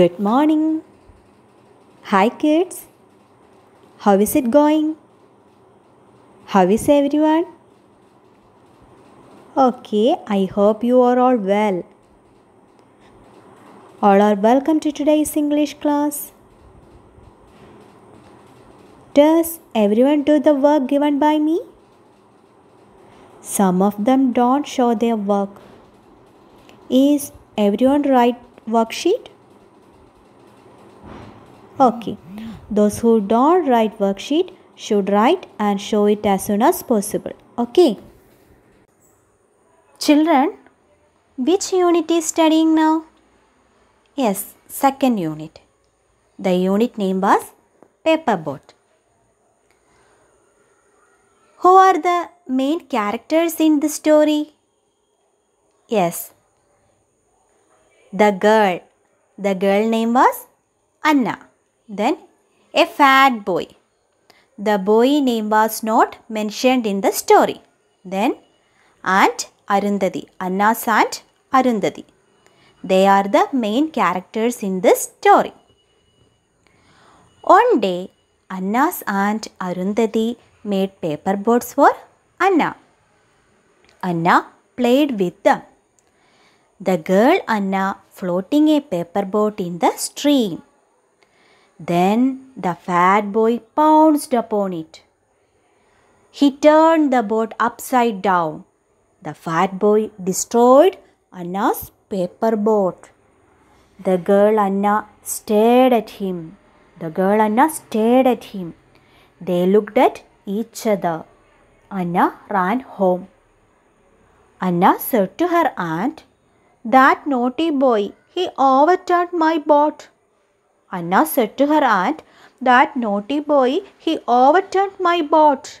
Good morning. Hi kids. How is it going? How is everyone? Okay, I hope you are all well. All are welcome to today's English class. Does everyone do the work given by me? Some of them don't show their work. Is everyone right worksheet? Okay. Those who don't write worksheet should write and show it as soon as possible. Okay. Children, which unit is studying now? Yes, second unit. The unit name was paper boat. Who are the main characters in the story? Yes. The girl. The girl name was Anna. Then a fat boy. The boy name was not mentioned in the story. Then Aunt Arundhati, Anna's Aunt Arundhati. They are the main characters in this story. One day, Anna's aunt Arundhati made paper boats for Anna. Anna played with them. The girl Anna floating a paper boat in the stream. Then the fat boy pounced upon it. He turned the boat upside down. The fat boy destroyed Anna's paper boat. The girl Anna stared at him. The girl Anna stared at him. They looked at each other. Anna ran home. Anna said to her aunt, That naughty boy, he overturned my boat. Anna said to her aunt, That naughty boy, he overturned my boat.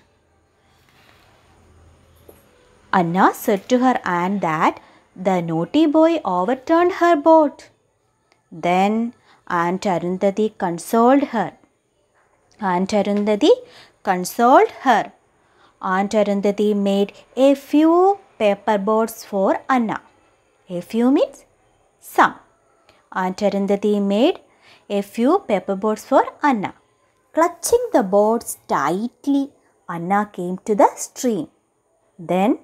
Anna said to her aunt that the naughty boy overturned her boat. Then Aunt Arundhati consoled her. Aunt Arundhati consoled her. Aunt Arundhati made a few paper boats for Anna. A few means some. Aunt Arundhati made a few boards for Anna. Clutching the boards tightly, Anna came to the stream. Then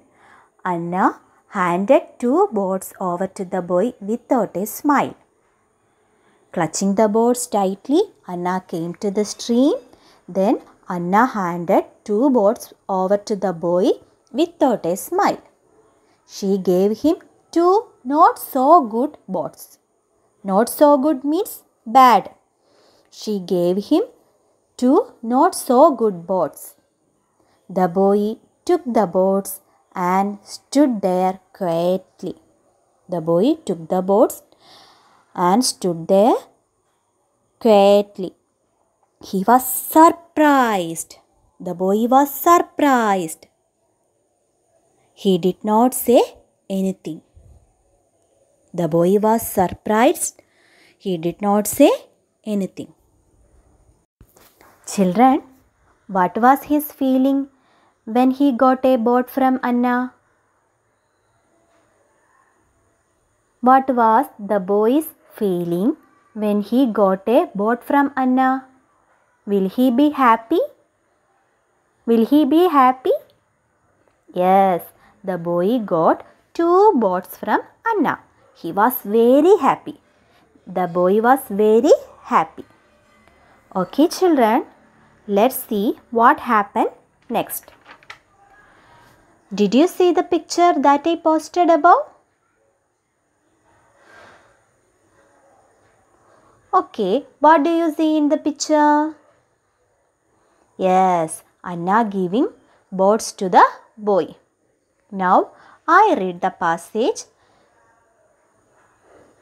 Anna handed two boards over to the boy without a smile. Clutching the boards tightly, Anna came to the stream. Then Anna handed two boards over to the boy without a smile. She gave him two not so good boards. Not so good means bad. She gave him two not so good boards. The boy took the boards and stood there quietly. The boy took the boards and stood there quietly. He was surprised. The boy was surprised. He did not say anything. The boy was surprised he did not say anything. Children, what was his feeling when he got a boat from Anna? What was the boy's feeling when he got a boat from Anna? Will he be happy? Will he be happy? Yes, the boy got two boats from Anna. He was very happy. The boy was very happy. Okay children, let's see what happened next. Did you see the picture that I posted above? Okay, what do you see in the picture? Yes, Anna giving birds to the boy. Now, I read the passage.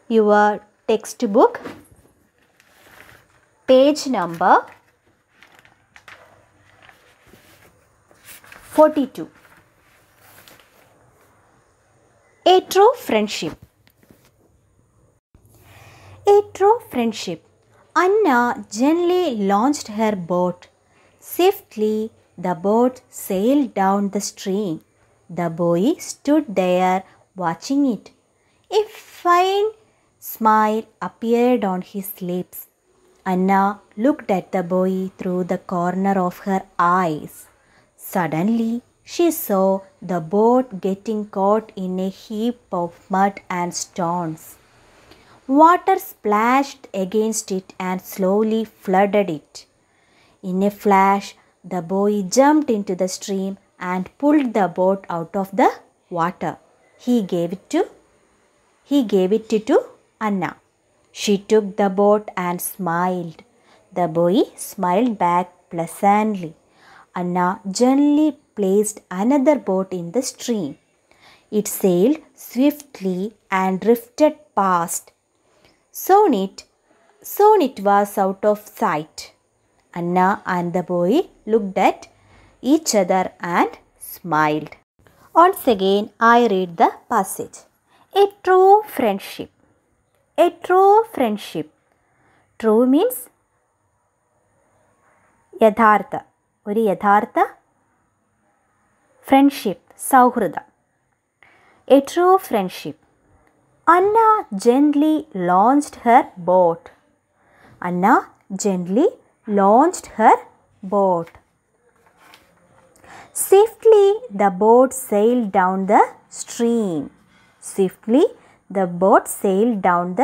Your textbook page number 42 A true friendship A true friendship Anna gently launched her boat. Swiftly, the boat sailed down the stream. The boy stood there watching it. A fine smile appeared on his lips. Anna looked at the boy through the corner of her eyes. Suddenly, she saw the boat getting caught in a heap of mud and stones. Water splashed against it and slowly flooded it. In a flash, the boy jumped into the stream and pulled the boat out of the water. He gave it to he gave it to Anna. She took the boat and smiled. The boy smiled back pleasantly. Anna gently placed another boat in the stream. It sailed swiftly and drifted past. Soon it, soon it was out of sight. Anna and the boy looked at each other and smiled. Once again, I read the passage. A true friendship a true friendship. True means Yadhartha. Uri Yadhartha. Friendship. Sauhruda. A true friendship. Anna gently launched her boat. Anna gently launched her boat. Swiftly the boat sailed down the stream. Swiftly the boat sail down the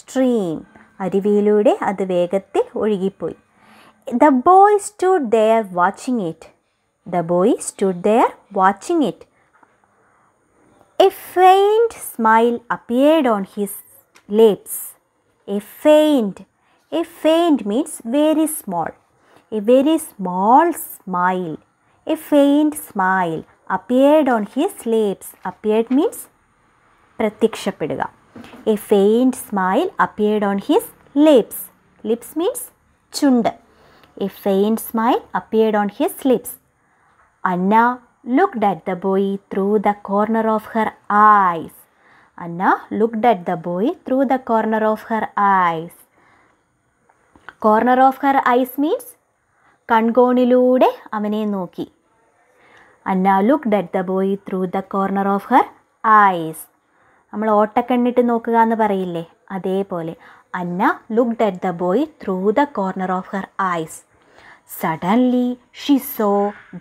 stream അരുവിയിലൂടെ അത് വേഗത്തിൽ ഒഴുകിപ്പോയി the boy stood there watching it the boy stood there watching it a faint smile appeared on his lips a faint a faint means very small a very small smile a faint smile appeared on his lips appeared means പ്രത്യക്ഷപ്പെടുക a faint smile appeared on his lips lips means ചുണ്ട് a faint smile appeared on his lips Anna looked at the boy through the corner of her eyes Anna looked at the boy through the corner of her eyes corner of her eyes means കൺകോണിലൂടെ അവനെ നോക്കി Anna looked at the boy through the corner of her eyes നമ്മൾ ഓട്ടക്കണ്ണിട്ട് നോക്കുക എന്ന് പറയില്ലേ അതേപോലെ Anna looked at the boy through the corner of her eyes suddenly she saw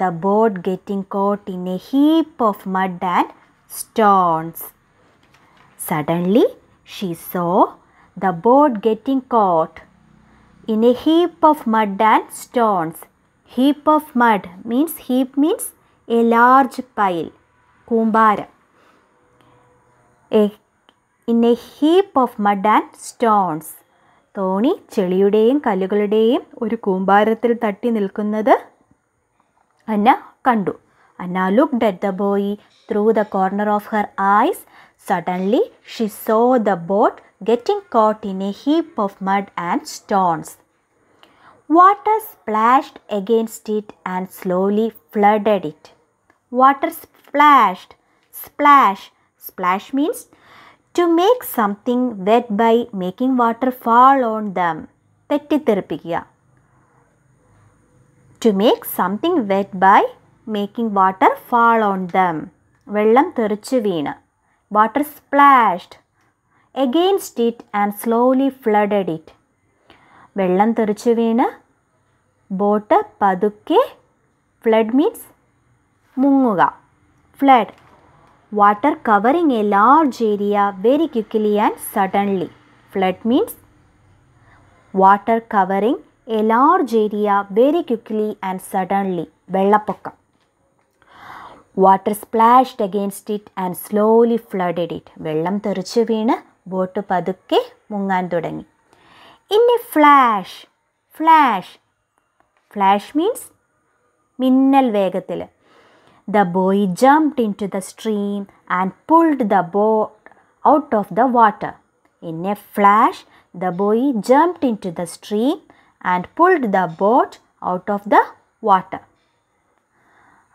the boat getting caught in a heap of mud and stones suddenly she saw the boat getting caught in a heap of mud and stones heap of mud means heap means a large pile കൂമ്പാരം in a heap of mud and stones. Tony, Chiliudeim, Kaligaludeim, Urukumbaratil Tati Nilkunada Anna Kandu. Anna looked at the boy through the corner of her eyes. Suddenly, she saw the boat getting caught in a heap of mud and stones. Water splashed against it and slowly flooded it. Water splashed, splashed. Splash means to make something wet by making water fall on them. Tettitirpikya. To make something wet by making water fall on them. Vellam thirichuveena. Water splashed against it and slowly flooded it. Vellam thirichuveena. Bota padukke Flood means munguga. Flood. water covering a large area very quickly and suddenly. Flood means water covering a large area very quickly and suddenly. Vellapokkam. Water splashed against it and slowly flooded it വെള്ളം തെറിച്ചു വീണ് boat പതുക്കെ മുങ്ങാൻ തുടങ്ങി in a flash flash flash means മിന്നൽ വേഗത്തിൽ The boy jumped into the stream and pulled the boat out of the water. In a flash, the boy jumped into the stream and pulled the boat out of the water.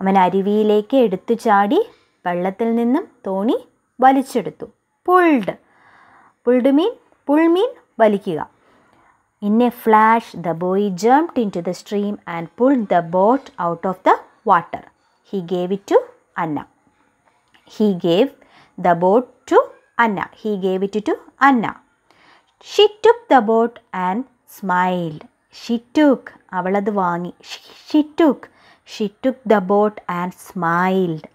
അവൻ അരുവിയിലേക്ക് എടുത്തു ചാടി വെള്ളത്തിൽ നിന്നും തോണി വലിച്ചെടുത്തു pulled pulled mean pull mean വലിക്കുക in a flash the boy jumped into the stream and pulled the boat out of the water he gave it to Anna. He gave the boat to Anna. He gave it to Anna. She took the boat and smiled. She took. Avaladwangi. She took. She took the boat and smiled.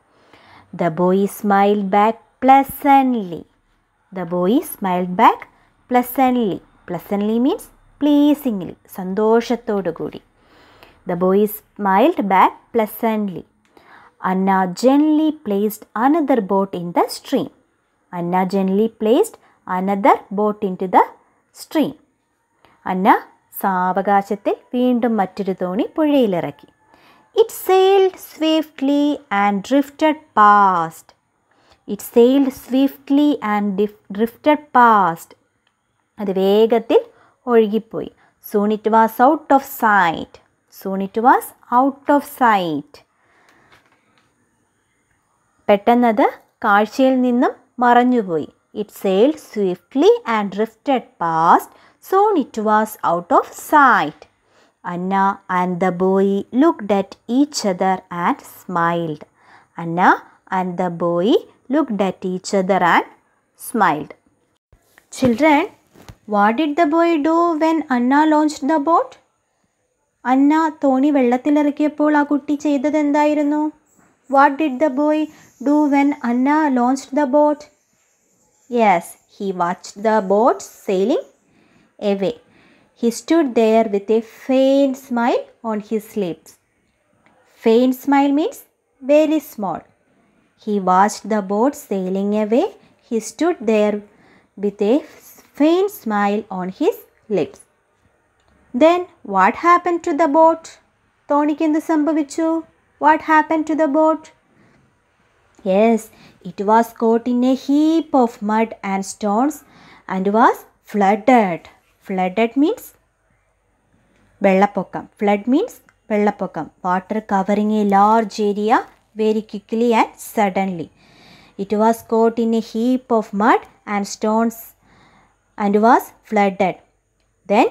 The boy smiled back pleasantly. The boy smiled back pleasantly. Pleasantly means pleasingly. Sandoshatodaguri. The boy smiled back pleasantly. Anna gently placed another boat in the stream. Anna gently placed another boat into the stream. Anna saw Savagashate Vindum Matiridoni Purilaraki. It sailed swiftly and drifted past. It sailed swiftly and drifted past. അത് വേഗത്തിൽ ഒഴുകിപ്പോയി Soon it was out of sight. Soon it was out of sight. പെട്ടെന്നത് കാഴ്ചയിൽ നിന്നും മറഞ്ഞുപോയി it sail swiftly and drifted past soon it was out of sight Anna and the boy looked at each other and smiled Anna and the boy looked at each other and smiled children what did the boy do when Anna launch the boat Anna തോണി വെള്ളത്തിലിറക്കിയപ്പോൾ ആ കുട്ടി ചെയ്തത് എന്തായിരുന്നു what did the boy do when Anna launched the boat? Yes, he watched the boat sailing away. He stood there with a faint smile on his lips. Faint smile means very small. He watched the boat sailing away. He stood there with a faint smile on his lips. Then what happened to the boat? തോണിക്ക് എന്ത് What happened to the boat? Yes, it was caught in a heap of mud and stones and was flooded. Flooded means Vellapokam. Flood means Vellapokam. Water covering a large area very quickly and suddenly. It was caught in a heap of mud and stones and was flooded. Then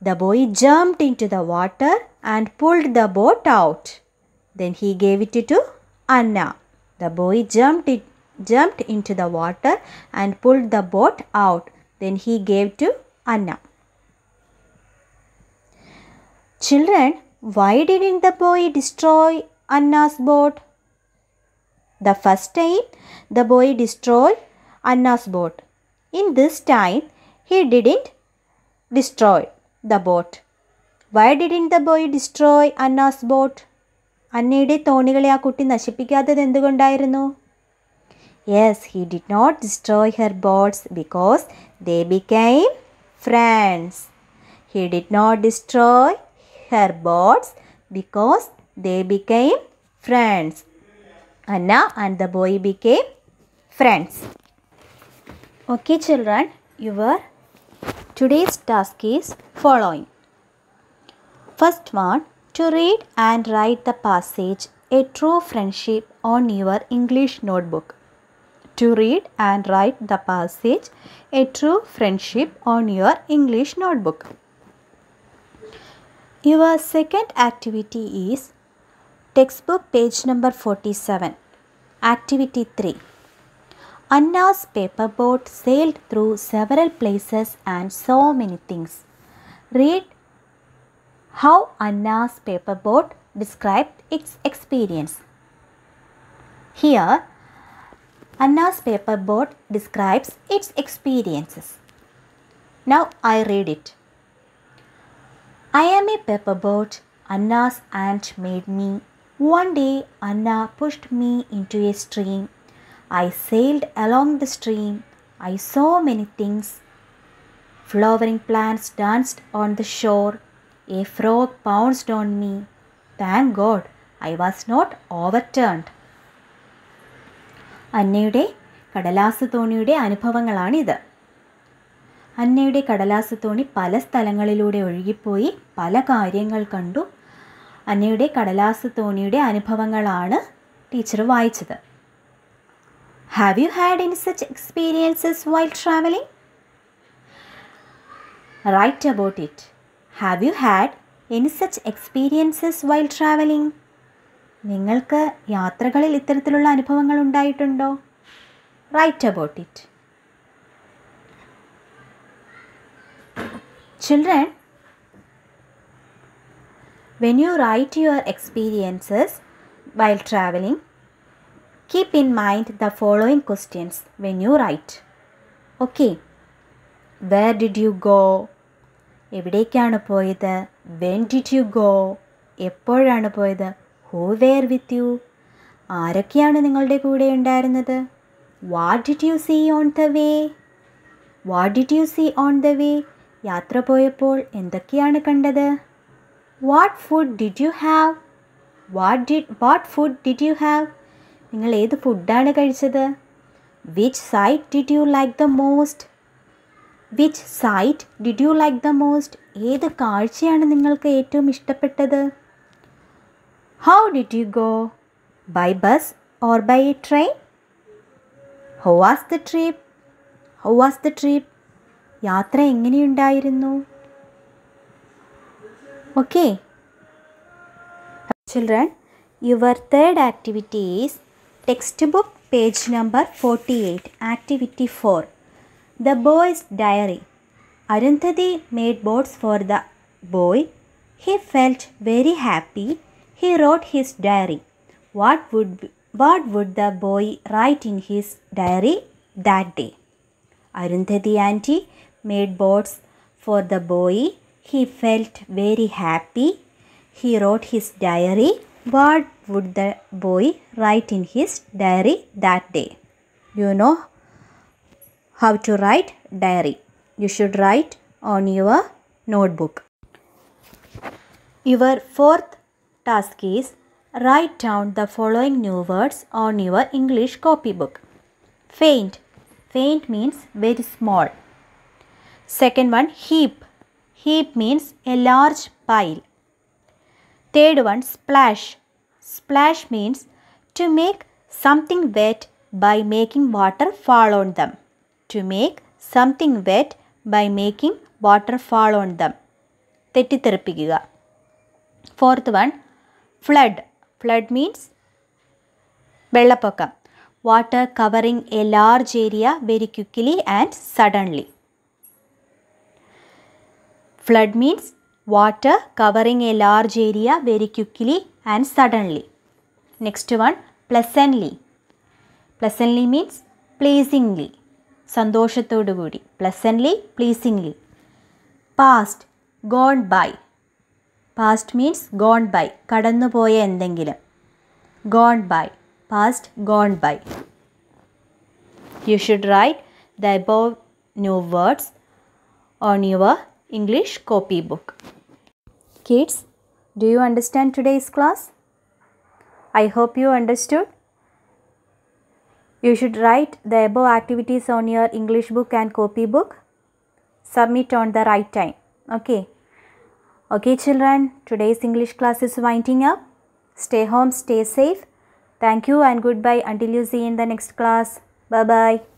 the boy jumped into the water and pulled the boat out. Then he gave it to Anna. The boy jumped, it, jumped into the water and pulled the boat out. Then he gave to Anna. Children, why didn't the boy destroy Anna's boat? The first time, the boy destroyed Anna's boat. In this time, he didn't destroy the boat. Why didn't the boy destroy Anna's boat? അന്നയുടെ തോണികളെ ആ കുട്ടി നശിപ്പിക്കാത്തത് എന്തുകൊണ്ടായിരുന്നു yes he did not destroy her boats because they became friends he did not destroy her boats because they became friends Anna and the boy became friends okay children your today's task is following first one to read and write the passage A True Friendship on your English notebook. To read and write the passage A True Friendship on your English notebook. Your second activity is textbook page number 47. Activity 3. Anna's paper boat sailed through several places and saw many things. Read how Anna's paper boat described its experience. Here, Anna's paper boat describes its experiences. Now I read it. I am a paper boat. Anna's aunt made me. One day, Anna pushed me into a stream. I sailed along the stream. I saw many things. Flowering plants danced on the shore. A frog pounced on me thank God I was not overturned അന്നയുടെ കടലാസ് തോണിയുടെ അനുഭവങ്ങളാണിത് അന്നയുടെ കടലാസ് തോണി പല സ്ഥലങ്ങളിലൂടെ ഒഴുകിപ്പോയി പല കാര്യങ്ങൾ കണ്ടു അന്നയുടെ കടലാസ് തോണിയുടെ അനുഭവങ്ങളാണ് ടീച്ചർ വായിച്ചത് have you had in such experiences while travelling write about it have you had any such experiences while travelling നിങ്ങൾക്ക് യാത്രകളിൽ ഇത്തരത്തിലുള്ള അനുഭവങ്ങൾ ഉണ്ടായിട്ടുണ്ടോ write about it children when you write your experiences while travelling keep in mind the following questions when you write okay where did you go എവിടേക്കാണ് പോയത് when ഡിറ്റ് you go എപ്പോഴാണ് പോയത് who were with you ആരൊക്കെയാണ് നിങ്ങളുടെ കൂടെ ഉണ്ടായിരുന്നത് what did you see on the way what did you see on the way യാത്ര പോയപ്പോൾ എന്തൊക്കെയാണ് കണ്ടത് what food did you have what did what food did you have നിങ്ങൾ ഏത് ഫുഡാണ് കഴിച്ചത് which sight did you like the most which sight did you like the most ഏത് കാഴ്ചയാണ് നിങ്ങൾക്ക് ഏറ്റവും ഇഷ്ടപ്പെട്ടത് how did you go by bus or by a train how was the trip how was the trip യാത്ര എങ്ങനെയുണ്ടായിരുന്നു okay children your third activity is textbook page number forty eight activity four the Boy's Diary Arundhati made boats for the boy. He felt very happy. He wrote his diary. What would, what would the boy write in his diary that day? Arundhati auntie made boats for the boy. He felt very happy. He wrote his diary. What would the boy write in his diary that day? You know how to write diary. You should write on your notebook. Your fourth task is write down the following new words on your English copybook. Faint. Faint means very small. Second one, heap. Heap means a large pile. Third one, splash. Splash means to make something wet by making water fall on them to make something wet by making water fall on them. Tetitharapigiga. Fourth one, flood. Flood means Bellapakam. Water covering a large area very quickly and suddenly. Flood means water covering a large area very quickly and suddenly. Next one, pleasantly. Pleasantly means pleasingly. കൂടി pleasantly pleasingly past gone by past means gone by കടന്നുപോയ എന്തെങ്കിലും gone by past gone by you should write the above new words on your English copy book kids do you understand today's class I hope you understood You should write the above activities on your English book and copy book. Submit on the right time. Okay. Okay children, today's English class is winding up. Stay home, stay safe. Thank you and goodbye until you see in the next class. Bye-bye.